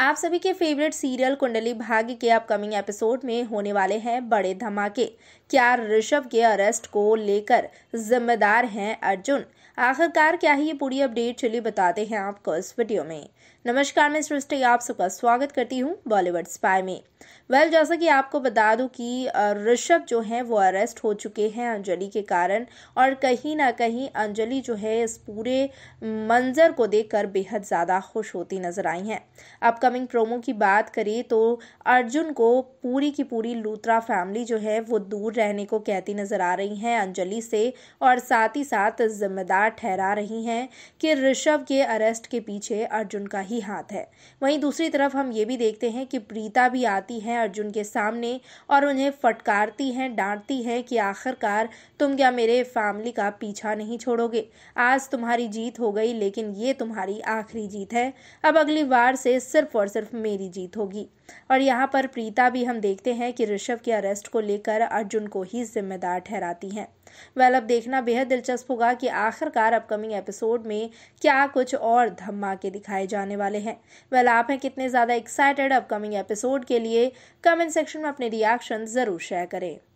आप सभी के फेवरेट सीरियल कुंडली भाग्य के अपकमिंग एपिसोड में होने वाले हैं बड़े धमाके क्या ऋषभ के अरेस्ट को लेकर जिम्मेदार हैं अर्जुन आखिरकार क्या ही ये पूरी अपडेट चलिए बताते हैं आपको इस वीडियो में नमस्कार मैं सृष्टि आप सबका स्वागत करती हूँ बॉलीवुड स्पाई में वेल जैसा कि आपको बता दूं कि ऋषभ जो है वो अरेस्ट हो चुके हैं अंजलि के कारण और कहीं ना कहीं अंजलि जो है इस पूरे मंजर को देखकर बेहद ज़्यादा खुश होती नजर आई है आपका अपकमिंग प्रोमो की बात करें तो अर्जुन को पूरी की पूरी लूत्रा फैमिली जो है वो दूर रहने को कहती नज़र आ रही हैं अंजलि से और साथ ही साथ जिम्मेदार ठहरा रही हैं कि ऋषभ के अरेस्ट के पीछे अर्जुन का ही हाथ है वहीं दूसरी तरफ हम ये भी देखते हैं कि प्रीता भी आती है अर्जुन के सामने और उन्हें फटकारती हैं डांटती हैं कि आखिरकार तुम क्या मेरे फैमिली का पीछा नहीं छोड़ोगे आज तुम्हारी जीत हो गई लेकिन ये तुम्हारी आखिरी जीत है अब अगली बार से सिर्फ और सिर्फ मेरी जीत होगी और यहाँ पर प्रीता भी हम देखते हैं कि ऋषभ के अरेस्ट को लेकर अर्जुन को ही जिम्मेदार ठहराती हैं वेल अब देखना बेहद दिलचस्प होगा कि आखिरकार अपकमिंग एपिसोड में क्या कुछ और धमाके दिखाए जाने वाले हैं वेल आप हैं कितने ज़्यादा एक्साइटेड अपकमिंग एपिसोड के लिए कमेंट सेक्शन में अपने रिएक्शन ज़रूर शेयर करें